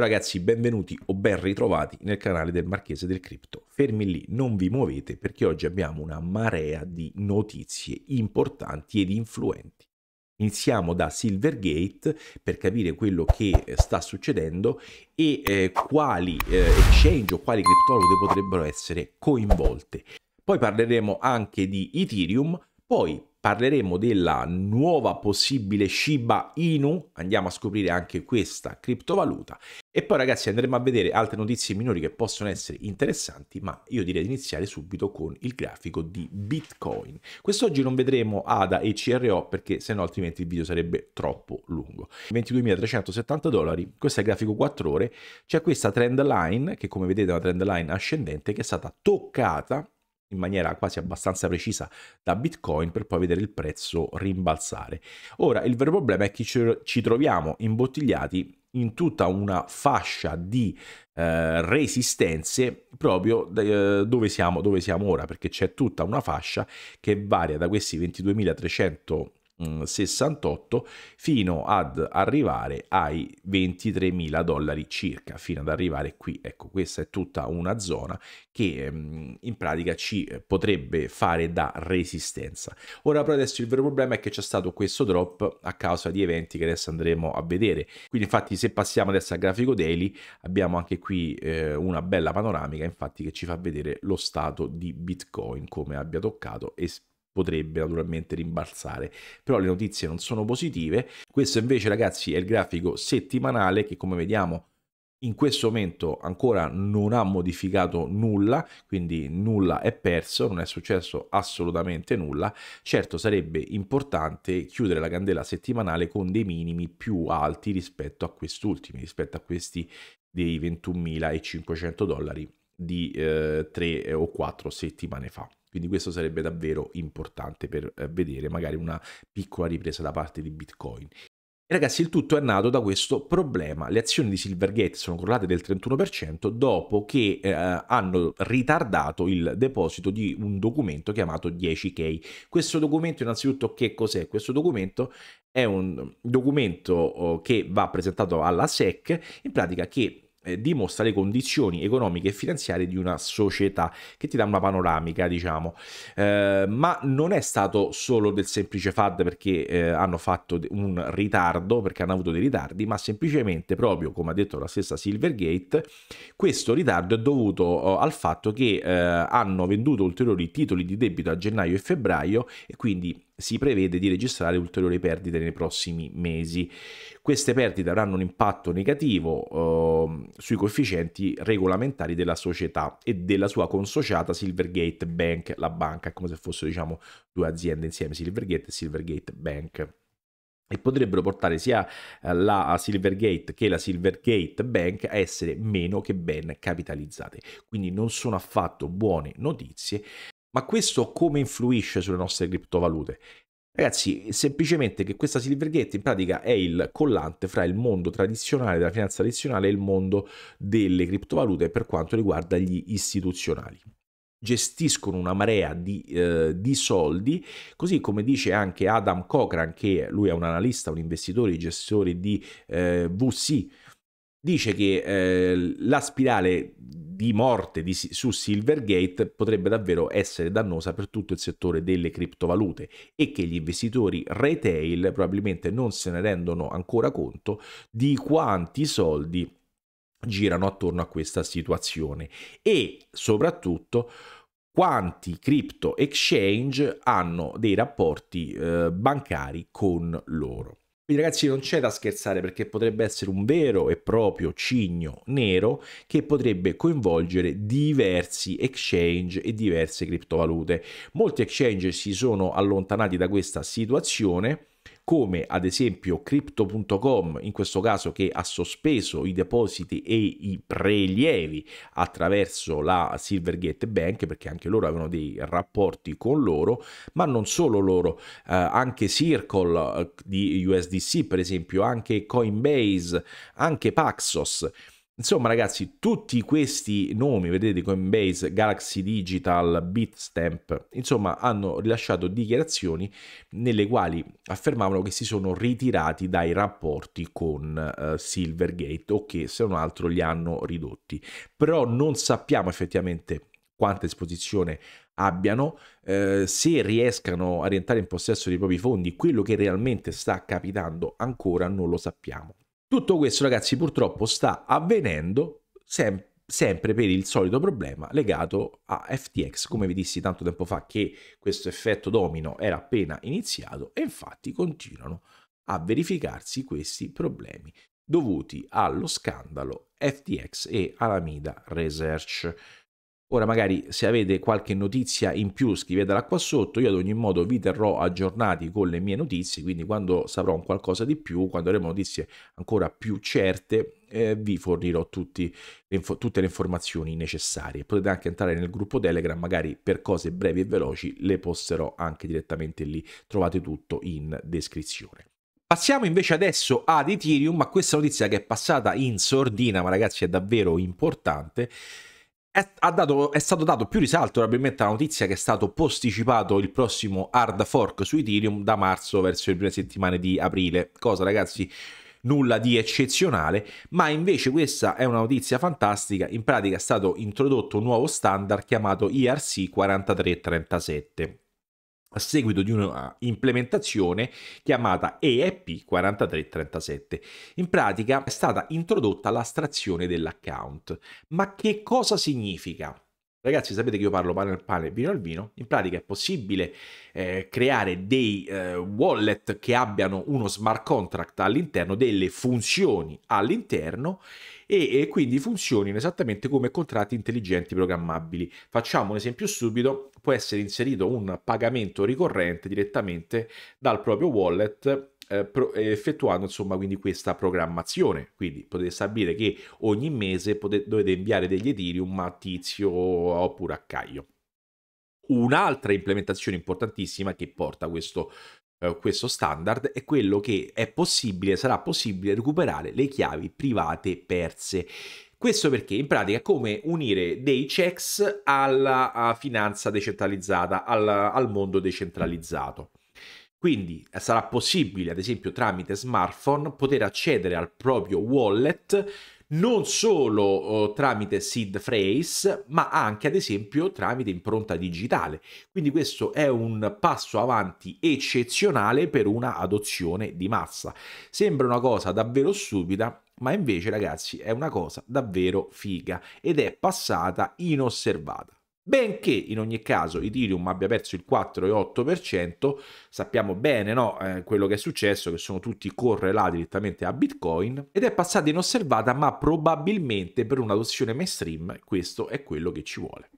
Ciao ragazzi, benvenuti o ben ritrovati nel canale del Marchese del Cripto. Fermi lì, non vi muovete perché oggi abbiamo una marea di notizie importanti ed influenti. Iniziamo da Silvergate per capire quello che eh, sta succedendo e eh, quali eh, exchange o quali criptovalute potrebbero essere coinvolte. Poi parleremo anche di Ethereum, poi parleremo della nuova possibile Shiba Inu, andiamo a scoprire anche questa criptovaluta e poi ragazzi andremo a vedere altre notizie minori che possono essere interessanti, ma io direi di iniziare subito con il grafico di Bitcoin. Quest'oggi non vedremo ADA e CRO perché se no altrimenti il video sarebbe troppo lungo. 22.370 dollari, questo è il grafico 4 ore, c'è questa trend line che come vedete è una trend line ascendente che è stata toccata in maniera quasi abbastanza precisa da Bitcoin per poi vedere il prezzo rimbalzare. Ora, il vero problema è che ci troviamo imbottigliati in tutta una fascia di eh, resistenze proprio eh, dove, siamo, dove siamo ora, perché c'è tutta una fascia che varia da questi 22.300 68 mm, fino ad arrivare ai 23 mila dollari circa fino ad arrivare qui ecco questa è tutta una zona che mm, in pratica ci potrebbe fare da resistenza ora però adesso il vero problema è che c'è stato questo drop a causa di eventi che adesso andremo a vedere quindi infatti se passiamo adesso al grafico daily abbiamo anche qui eh, una bella panoramica infatti che ci fa vedere lo stato di bitcoin come abbia toccato e potrebbe naturalmente rimbalzare. Però le notizie non sono positive. Questo invece, ragazzi, è il grafico settimanale che come vediamo in questo momento ancora non ha modificato nulla, quindi nulla è perso, non è successo assolutamente nulla. Certo sarebbe importante chiudere la candela settimanale con dei minimi più alti rispetto a quest'ultimi, rispetto a questi dei 21.500 dollari di eh, 3 o quattro settimane fa. Quindi questo sarebbe davvero importante per eh, vedere magari una piccola ripresa da parte di Bitcoin. ragazzi, il tutto è nato da questo problema. Le azioni di Silvergate sono crollate del 31% dopo che eh, hanno ritardato il deposito di un documento chiamato 10K. Questo documento, innanzitutto, che cos'è? Questo documento è un documento oh, che va presentato alla SEC, in pratica che eh, dimostra le condizioni economiche e finanziarie di una società che ti dà una panoramica diciamo eh, ma non è stato solo del semplice FAD perché eh, hanno fatto un ritardo perché hanno avuto dei ritardi ma semplicemente proprio come ha detto la stessa Silvergate questo ritardo è dovuto oh, al fatto che eh, hanno venduto ulteriori titoli di debito a gennaio e febbraio e quindi si prevede di registrare ulteriori perdite nei prossimi mesi. Queste perdite avranno un impatto negativo eh, sui coefficienti regolamentari della società e della sua consociata Silvergate Bank, la banca, come se fossero diciamo, due aziende insieme, Silvergate e Silvergate Bank e potrebbero portare sia eh, la Silvergate che la Silvergate Bank a essere meno che ben capitalizzate. Quindi non sono affatto buone notizie ma questo come influisce sulle nostre criptovalute? Ragazzi, semplicemente che questa Silvergate in pratica è il collante fra il mondo tradizionale della finanza tradizionale e il mondo delle criptovalute per quanto riguarda gli istituzionali gestiscono una marea di, eh, di, soldi, così come dice anche Adam Cochran, che lui è un analista, un investitore, gestore di eh, VC, dice che eh, la spirale di morte di, su Silvergate potrebbe davvero essere dannosa per tutto il settore delle criptovalute e che gli investitori retail probabilmente non se ne rendono ancora conto di quanti soldi girano attorno a questa situazione e soprattutto quanti crypto exchange hanno dei rapporti eh, bancari con loro. Quindi ragazzi non c'è da scherzare perché potrebbe essere un vero e proprio cigno nero che potrebbe coinvolgere diversi exchange e diverse criptovalute. Molti exchange si sono allontanati da questa situazione come ad esempio crypto.com in questo caso che ha sospeso i depositi e i prelievi attraverso la Silvergate Bank perché anche loro avevano dei rapporti con loro ma non solo loro eh, anche Circle eh, di USDC per esempio anche Coinbase anche Paxos Insomma ragazzi, tutti questi nomi, vedete Coinbase, Galaxy Digital, Bitstamp, insomma hanno rilasciato dichiarazioni nelle quali affermavano che si sono ritirati dai rapporti con uh, Silvergate o che se non altro li hanno ridotti. Però non sappiamo effettivamente quanta esposizione abbiano, eh, se riescano a rientrare in possesso dei propri fondi, quello che realmente sta capitando ancora non lo sappiamo. Tutto questo, ragazzi, purtroppo sta avvenendo sempre sempre per il solito problema legato a FTX, come vi dissi tanto tempo fa che questo effetto domino era appena iniziato e infatti continuano a verificarsi questi problemi dovuti allo scandalo FTX e Alameda Research. Ora magari se avete qualche notizia in più scrivetela qua sotto, io ad ogni modo vi terrò aggiornati con le mie notizie, quindi quando saprò un qualcosa di più, quando avremo notizie ancora più certe, eh, vi fornirò tutti, tutte le informazioni necessarie. Potete anche entrare nel gruppo Telegram, magari per cose brevi e veloci le posterò anche direttamente lì, trovate tutto in descrizione. Passiamo invece adesso ad Ethereum, a questa notizia che è passata in sordina, ma ragazzi è davvero importante, è, dato, è, stato dato più risalto probabilmente alla notizia che è stato posticipato il prossimo hard fork su Ethereum da marzo verso le prime settimane di aprile. Cosa ragazzi nulla di eccezionale, ma invece questa è una notizia fantastica. In pratica è stato introdotto un nuovo standard chiamato IRC 4337 a seguito di una implementazione chiamata EIP 4337. In pratica è stata introdotta l'astrazione dell'account. Ma che cosa significa? Ragazzi, sapete che io parlo pane al pane, vino al vino. In pratica è possibile eh, creare dei eh, wallet che abbiano uno smart contract all'interno, delle funzioni all'interno e, e quindi funzionino esattamente come contratti intelligenti programmabili. Facciamo un esempio stupido, può essere inserito un pagamento ricorrente direttamente dal proprio wallet eh, pro, effettuando insomma quindi questa programmazione quindi potete stabilire che ogni mese potete, dovete inviare degli Ethereum a Tizio oppure a Caio un'altra implementazione importantissima che porta questo eh, questo standard è quello che è possibile, sarà possibile recuperare le chiavi private perse. Questo perché in pratica è come unire dei checks alla finanza decentralizzata, al, al mondo decentralizzato. Quindi eh, sarà possibile, ad esempio, tramite smartphone poter accedere al proprio wallet non solo eh, tramite seed phrase, ma anche, ad esempio, tramite impronta digitale. Quindi questo è un passo avanti eccezionale per una adozione di massa. Sembra una cosa davvero stupida, ma invece, ragazzi, è una cosa davvero figa ed è passata inosservata benché in ogni caso Ethereum abbia perso il 4,8%, sappiamo bene no, eh, quello che è successo, che sono tutti correlati direttamente a Bitcoin, ed è passata inosservata, ma probabilmente per un'adozione mainstream questo è quello che ci vuole.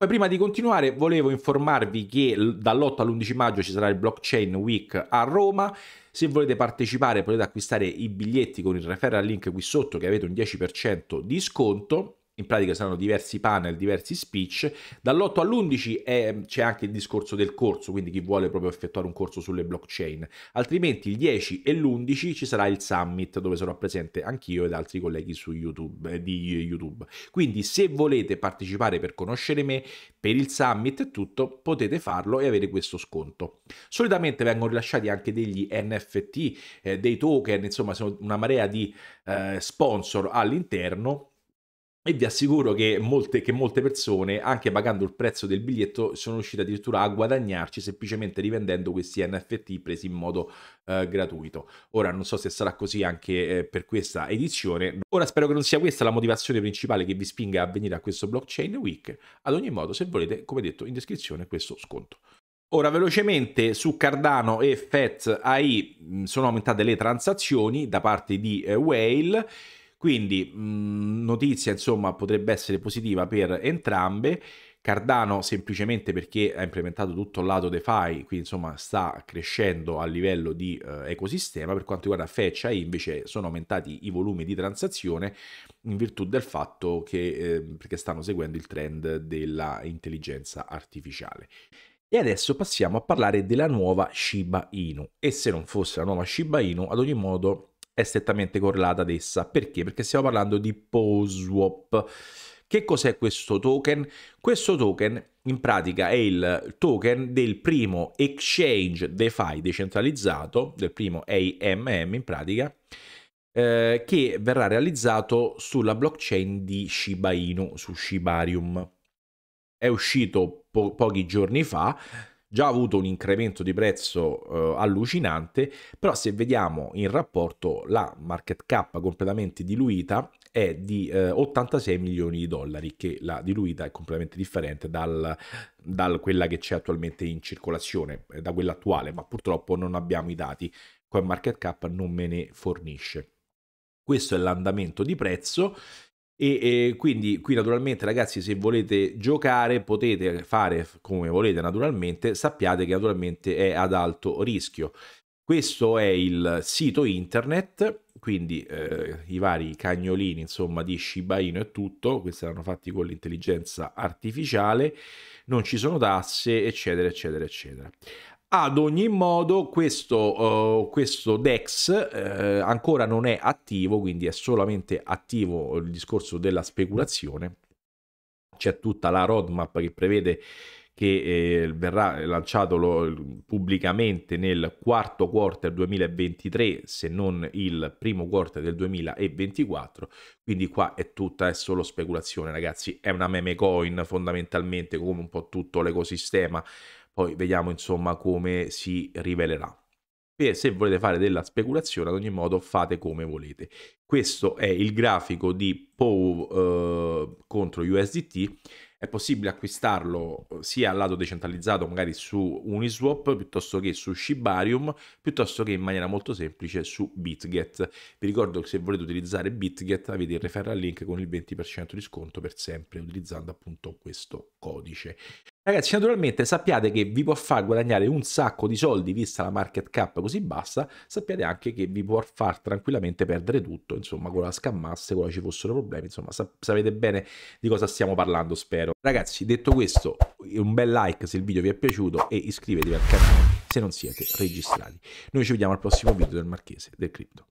Poi prima di continuare volevo informarvi che dall'8 all'11 maggio ci sarà il Blockchain Week a Roma, se volete partecipare potete acquistare i biglietti con il referral link qui sotto che avete un 10% di sconto in pratica saranno diversi panel, diversi speech. Dall'8 all'11 è, c'è anche il discorso del corso, quindi chi vuole proprio effettuare un corso sulle blockchain. Altrimenti il 10 e l'11 ci sarà il summit dove sarò presente anch'io ed altri colleghi su YouTube, eh, di YouTube. Quindi se volete partecipare per conoscere me, per il summit e tutto, potete farlo e avere questo sconto. Solitamente vengono rilasciati anche degli NFT, eh, dei token, insomma una marea di eh, sponsor all'interno e vi assicuro che molte, che molte, persone, anche pagando il prezzo del biglietto, sono riuscite addirittura a guadagnarci semplicemente rivendendo questi NFT presi in modo eh, gratuito. Ora non so se sarà così anche eh, per questa edizione. Ora spero che non sia questa la motivazione principale che vi spinga a venire a questo blockchain week. Ad ogni modo, se volete, come detto in descrizione, questo sconto. Ora velocemente su Cardano e FET AI mm, sono aumentate le transazioni da parte di eh, Whale quindi mh, mhmm, notizia insomma potrebbe essere positiva per entrambe. Cardano semplicemente perché ha implementato tutto il lato DeFi, quindi insomma sta crescendo a livello di eh, ecosistema, per quanto riguarda Fetch AI invece sono aumentati i volumi di transazione in virtù del fatto che eh, perché stanno seguendo il trend dell'intelligenza artificiale. E adesso passiamo a parlare della nuova Shiba Inu e se non fosse la nuova Shiba Inu, ad ogni modo è strettamente correlata ad essa. Perché? Perché stiamo parlando di POSWAP. Che cos'è questo token? Questo token in pratica è il token del primo exchange DeFi decentralizzato, del primo AMM in pratica, eh, che verrà realizzato sulla blockchain di Shiba Inu, su Shibarium. È uscito po- pochi giorni fa, già avuto un incremento di prezzo eh, allucinante, però se vediamo in rapporto la market cap completamente diluita è di eh, 86 milioni di dollari, che la diluita è completamente differente dal, dal quella che c'è attualmente in circolazione, eh, da quella attuale, ma purtroppo non abbiamo i dati, market cap non me ne fornisce. Questo è l'andamento di prezzo e, e, quindi qui naturalmente ragazzi se volete giocare potete fare come volete naturalmente, sappiate che naturalmente è ad alto rischio. Questo è il sito internet, quindi eh, i vari cagnolini insomma di Shiba Inu e tutto, questi erano fatti con l'intelligenza artificiale, non ci sono tasse eccetera eccetera eccetera. Ad ogni modo questo, uh, questo DEX eh, ancora non è attivo, quindi è solamente attivo il discorso della speculazione. C'è tutta la roadmap che prevede che eh, verrà lanciato lo, pubblicamente nel quarto quarter 2023 se non il primo quarter del 2024 quindi qua è tutta è solo speculazione ragazzi è una meme coin fondamentalmente come un po' tutto l'ecosistema poi vediamo insomma come si rivelerà. E se volete fare della speculazione, ad ogni modo fate come volete. Questo è il grafico di POW eh, contro USDT. È possibile acquistarlo eh, sia al lato decentralizzato, magari su Uniswap, piuttosto che su Shibarium, piuttosto che in maniera molto semplice su BitGet. Vi ricordo che se volete utilizzare BitGet avete il referral link con il 20% di sconto per sempre, utilizzando appunto questo codice. Ragazzi, naturalmente sappiate che vi può far guadagnare un sacco di soldi, vista la market cap così bassa, sappiate anche che vi può far tranquillamente perdere tutto, insomma, con la scammasse, con la ci fossero problemi, insomma, sap sapete bene di cosa stiamo parlando, spero. Ragazzi, detto questo, un bel like se il video vi è piaciuto e iscrivetevi al canale se non siete registrati. Noi ci vediamo al prossimo video del Marchese del Crypto.